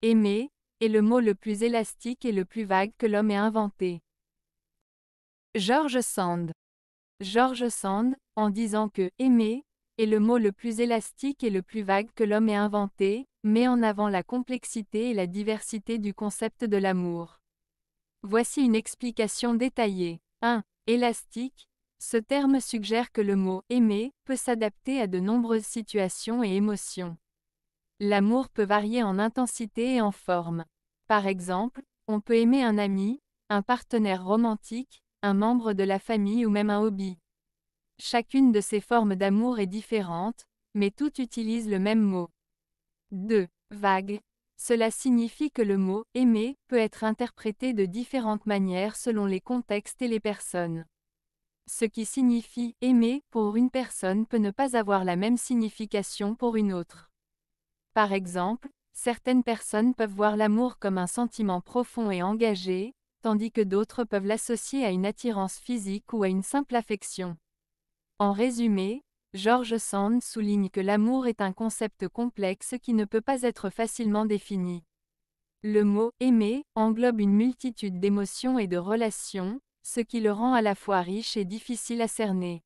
Aimer est le mot le plus élastique et le plus vague que l'homme ait inventé. George Sand. George Sand, en disant que aimer est le mot le plus élastique et le plus vague que l'homme ait inventé, met en avant la complexité et la diversité du concept de l'amour. Voici une explication détaillée. 1. Élastique. Ce terme suggère que le mot aimer peut s'adapter à de nombreuses situations et émotions. L'amour peut varier en intensité et en forme. Par exemple, on peut aimer un ami, un partenaire romantique, un membre de la famille ou même un hobby. Chacune de ces formes d'amour est différente, mais toutes utilisent le même mot. 2. Vague. Cela signifie que le mot aimer peut être interprété de différentes manières selon les contextes et les personnes. Ce qui signifie aimer pour une personne peut ne pas avoir la même signification pour une autre. Par exemple, certaines personnes peuvent voir l'amour comme un sentiment profond et engagé, tandis que d'autres peuvent l'associer à une attirance physique ou à une simple affection. En résumé, George Sand souligne que l'amour est un concept complexe qui ne peut pas être facilement défini. Le mot aimer englobe une multitude d'émotions et de relations, ce qui le rend à la fois riche et difficile à cerner.